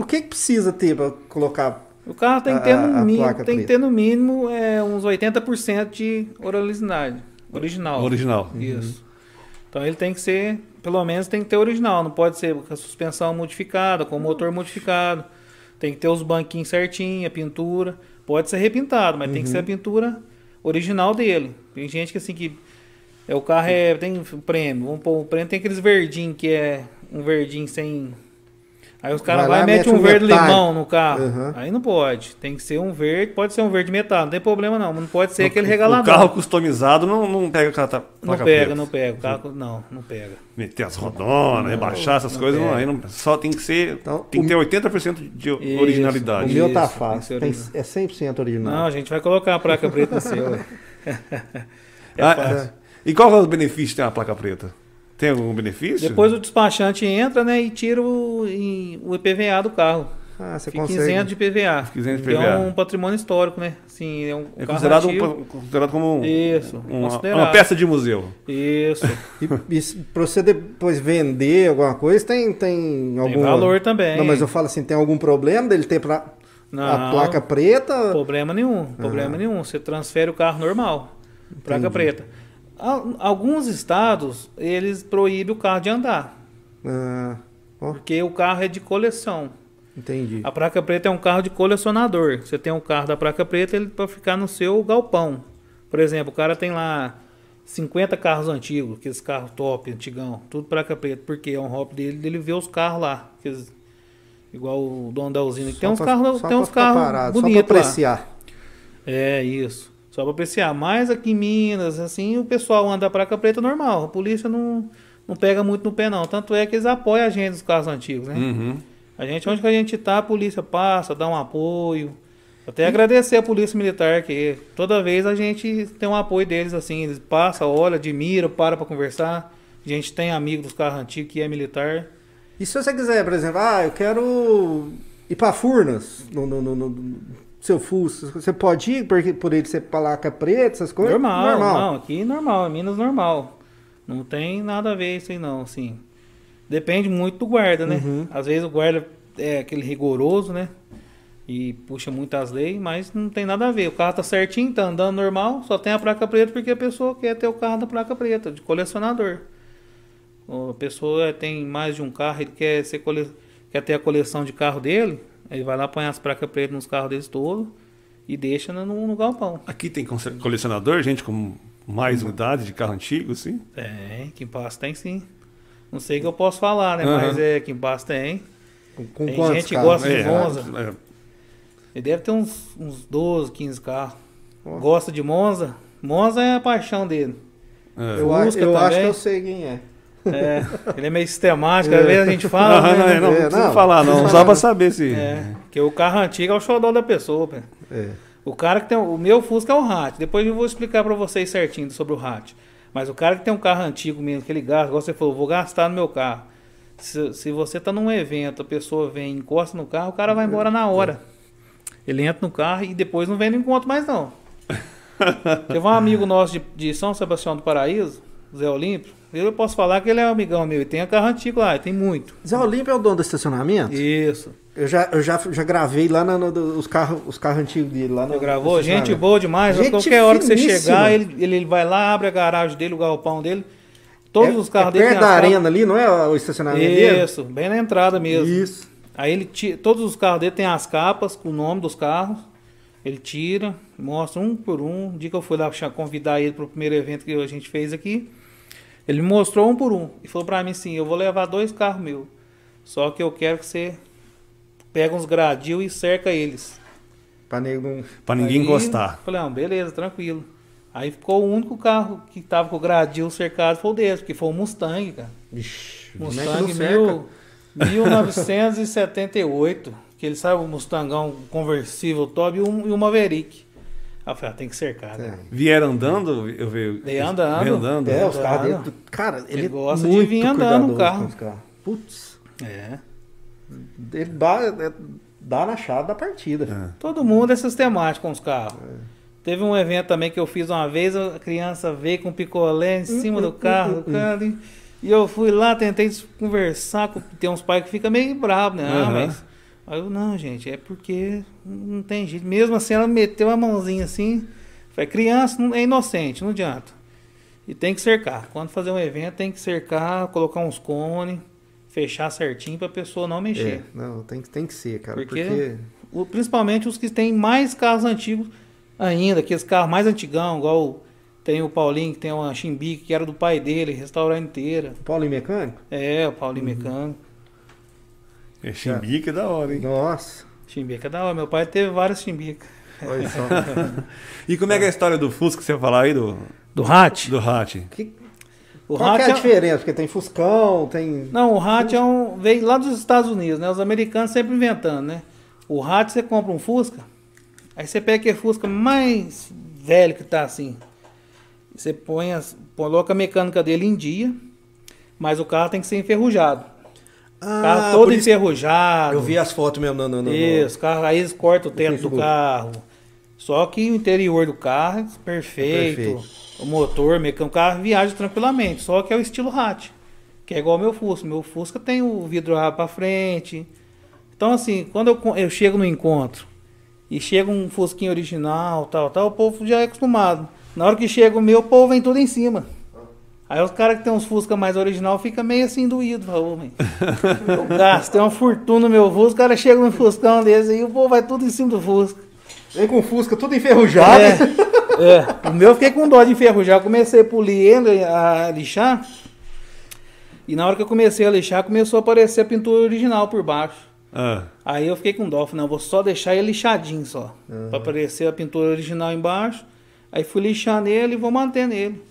o que, que precisa ter para colocar o carro tem que ter, a, no, mínimo, tem que ter no mínimo é, uns 80% de originalidade, Original. Original. Isso. Uhum. Então ele tem que ser, pelo menos tem que ter original. Não pode ser com a suspensão modificada, com o motor modificado. Tem que ter os banquinhos certinhos, a pintura. Pode ser repintado, mas uhum. tem que ser a uhum. pintura original dele. Tem gente que assim que. É, o carro é, tem um prêmio. Vamos pôr um prêmio, tem aqueles verdinhos que é um verdinho sem Aí os caras vai, lá, e mete, mete um, verde metade. limão no carro. Uhum. Aí não pode. Tem que ser um verde, pode ser um verde metal, não tem problema não. Não pode ser aquele regalador. O carro customizado não, não pega a Não pega, preta. não pega. Carro, não, não pega. Meter as rodonas, rebaixar essas não coisas, não, aí não, só tem que ser. Então, tem que ter 80% de isso, originalidade. O meu tá fácil. Tem, é 100% original. Não, a gente vai colocar a placa preta no seu. Ah, é ah, e qual é o benefício de ter uma placa preta? Tem algum benefício? Depois o despachante entra né, e tira o, em, o IPVA do carro. Ah, você Fica consegue. isento de PVA. isento de então, PVA. é um patrimônio histórico, né? Assim, é um é considerado, um, considerado como um, Isso, uma, considerado. uma peça de museu. Isso. e, e para você depois vender alguma coisa, tem, tem algum... Tem valor também. Não, mas eu falo assim, tem algum problema dele ter pra, Não, a placa preta? Problema nenhum, ah. problema ah. nenhum. Você transfere o carro normal, Entendi. placa preta. Alguns estados, eles proíbem o carro de andar. Ah, Porque o carro é de coleção. Entendi. A placa preta é um carro de colecionador. Você tem um carro da placa preta, ele para ficar no seu galpão. Por exemplo, o cara tem lá 50 carros antigos, aqueles carros top, antigão, tudo placa preta, porque é um hobby dele, ele vê os carros lá, aqueles, igual o dono da usina, só tem uns carros, tem uns carros bonitos lá. apreciar. É isso. Só para PCA. Mas aqui em Minas, assim, o pessoal anda para a preta normal. A polícia não, não pega muito no pé, não. Tanto é que eles apoiam a gente nos casos antigos, né? Uhum. A gente, onde que a gente tá, a polícia passa, dá um apoio. Até e... agradecer a polícia militar, que toda vez a gente tem um apoio deles, assim. Eles passam, olha, admira, para para conversar. A gente tem amigo dos carros antigos que é militar. E se você quiser, por exemplo, ah, eu quero ir para Furnas, no, no, no, no seu fuso você pode ir por, por ele ser placa preta, essas coisas? Normal, normal. Não, aqui normal, Minas normal. Não tem nada a ver isso aí não, assim. Depende muito do guarda, né? Uhum. Às vezes o guarda é aquele rigoroso, né? E puxa muitas leis, mas não tem nada a ver. O carro tá certinho, tá andando normal, só tem a placa preta porque a pessoa quer ter o carro da placa preta, de colecionador. A pessoa tem mais de um carro, ele quer, ser cole... quer ter a coleção de carro dele, ele vai lá, põe as placas pretas nos carros deles todos e deixa no, no galpão. Aqui tem colecionador, gente com mais unidades uhum. de carro antigo, sim? Tem, aqui passa tem sim. Não sei o que eu posso falar, né? Uhum. Mas é, aqui em tem. Com, com tem gente que gosta é, de Monza. É, Ele deve ter uns, uns 12, 15 carros. Oh. Gosta de Monza? Monza é a paixão dele. É. Eu, eu, acho que eu sei quem é. É, ele é meio sistemático, às é. vezes a gente fala. Não, né? não, é, não, é, não, não, não falar, não. Só pra saber se. É, porque o carro antigo é o xodó da pessoa, É. O cara que tem. O meu Fusca é um Hatch. Depois eu vou explicar pra vocês certinho sobre o Hatch. Mas o cara que tem um carro antigo mesmo, que ele gasta, igual você falou, vou gastar no meu carro. Se, se você tá num evento, a pessoa vem, encosta no carro, o cara vai embora na hora. Ele entra no carro e depois não vem no encontro mais, não. Teve um amigo nosso de, de São Sebastião do Paraíso, Zé Olímpio eu posso falar que ele é um amigão meu. E tem a carro antigo lá, tem muito. Zé Olímpio é o dono do estacionamento? Isso. Eu já, eu já, já gravei lá na, os carros os carro antigos dele. Lá no, gravou? Gente boa demais. Gente qualquer hora que você chegar, ele, ele, vai lá, abre a garagem dele, o galpão dele. Todos é, os carros é dele. Perto da arena carro. ali, não é o estacionamento Isso, dele? Isso, bem na entrada mesmo. Isso. Aí ele tira, todos os carros dele tem as capas com o nome dos carros. Ele tira, mostra um por um. O dia que eu fui lá convidar ele para o primeiro evento que a gente fez aqui. Ele me mostrou um por um e falou para mim assim: eu vou levar dois carros meus, só que eu quero que você pega uns gradil e cerca eles. Para ninguém, pra ninguém Aí, Falei, não, beleza, tranquilo. Aí ficou o único carro que tava com o gradil cercado foi o desse, porque foi o Mustang, cara. Ixi, Mustang mil, 1978. Que ele sabe, o Mustangão conversível top e um, um Maverick. Aí ah, tem que cercar, né? É. Vieram andando, eu vi. Vem andando. andando. É, os carros Cara, ele, ele é gosta de vir andando o carro. carro. Putz. É. Ele dá, é, dá na chave da partida. É. Todo mundo é sistemático com os carros. É. Teve um evento também que eu fiz uma vez, a criança veio com picolé em cima do carro, hum, hum, hum, cara, e eu fui lá, tentei conversar, com, tem uns pais que ficam meio bravos, né? Uhum. mas Aí eu, não, gente, é porque não tem jeito. Mesmo assim, ela meteu a mãozinha assim. Foi criança, é inocente, não adianta. E tem que cercar. Quando fazer um evento, tem que cercar, colocar uns cones, fechar certinho pra pessoa não é, mexer. É, não, tem, tem que ser, cara. Porque, porque... O, principalmente os que têm mais carros antigos ainda, aqueles carros mais antigão, igual tem o Paulinho, que tem uma Chimbique, que era do pai dele, restaurar inteira. Paulinho Mecânico? É, o Paulinho uhum. Mecânico. É, chimbica tá. é da hora, hein? Nossa. Chimbica é da hora. Meu pai teve vários chimbicas. Olha só. e como é que é a história do Fusca que você falar aí? Do, do Hatch? Do Hatch. Que... O Qual é a é diferença? É... Porque tem Fuscão, tem. Não, o Hatch é um. veio lá dos Estados Unidos, né? Os americanos sempre inventando, né? O Hatch você compra um Fusca, aí você pega aquele Fusca mais velho que tá assim. Você põe as... coloca a mecânica dele em dia, mas o carro tem que ser enferrujado. Ah, carro todo isso... enferrujado. Eu vi as fotos mesmo. Não, não, não. Isso, carro, aí eles cortam o teto do carro. Só que o interior do carro é perfeito. É perfeito. O motor, o carro viaja tranquilamente. Só que é o estilo hatch. Que é igual ao meu Fusca. Meu Fusca tem o vidro para frente. Então, assim, quando eu, eu chego no encontro e chega um Fusquinho original, tal, tal, o povo já é acostumado. Na hora que chega o meu, o povo vem tudo em cima. Aí os caras que tem uns Fusca mais original fica meio assim doído, Raul, Eu gasto, uma fortuna meu Fusca, o cara chega no Fuscão desse aí, o povo vai tudo em cima do Fusca. Vem com o Fusca tudo enferrujado. É, é. O meu eu fiquei com dó de enferrujar. Comecei a polir ele, a lixar. E na hora que eu comecei a lixar, começou a aparecer a pintura original por baixo. Ah. Aí eu fiquei com dó, falei, não, vou só deixar ele lixadinho só. Uhum. Pra aparecer a pintura original embaixo. Aí fui lixar nele e vou manter nele.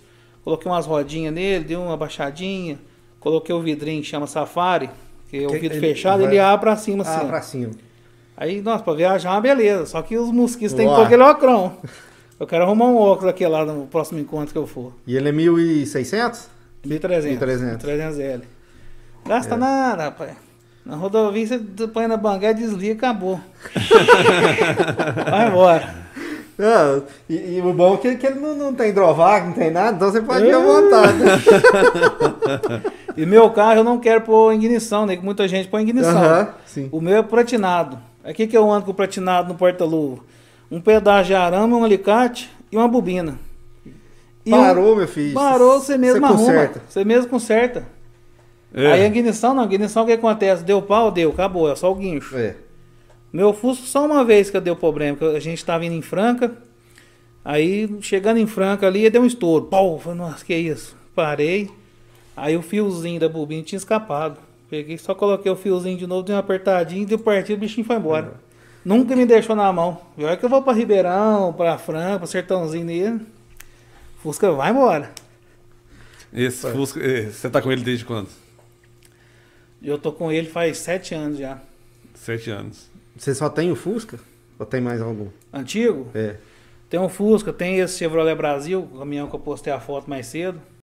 Coloquei umas rodinhas nele, dei uma baixadinha. Coloquei o vidrinho que chama Safari, que é o vidro ele fechado, vai... ele abre pra cima ah, assim. Abre pra cima. Aí, nossa, pra viajar é uma beleza. Só que os mosquitos têm que pôr aquele ocrão. Eu quero arrumar um óculos aqui lá no próximo encontro que eu for. E ele é 1.600? 1.300. 1.300. 1.300L. Gasta é. nada, rapaz. Na rodovia você põe na banguela, desliga e acabou. Vai embora. É, e, e, o bom é que, que ele não, não tem drovac, não tem nada, então você pode ir à é. vontade. e meu carro eu não quero pôr ignição, né? Que muita gente põe ignição. sim. O meu é platinado. O é que eu ando com o platinado no porta-luva? Um pedaço de arame, um alicate e uma bobina. E parou, um... meu filho. Parou, você mesmo você arruma. Conserta. Você mesmo conserta. É. Aí a ignição não, a ignição o que acontece? Deu pau, deu, acabou, é só o guincho. É. Meu Fusca só uma vez que deu problema, que a gente estava indo em Franca. Aí chegando em Franca ali, deu um estouro. Pau, falei, nossa, que é isso? Parei. Aí o fiozinho da bobina tinha escapado. Peguei, só coloquei o fiozinho de novo, dei uma apertadinha, deu partido, o bichinho foi embora. Uhum. Nunca me deixou na mão. E olha que eu vou para Ribeirão, para Franca, para Sertãozinho nele. Fusca vai embora. Esse Pai. Fusca, eh, você tá com ele desde quando? Eu tô com ele faz sete anos já. Sete anos. Você só tem o Fusca? Ou tem mais algum? Antigo? É. Tem um Fusca, tem esse Chevrolet Brasil, o caminhão que eu postei a foto mais cedo.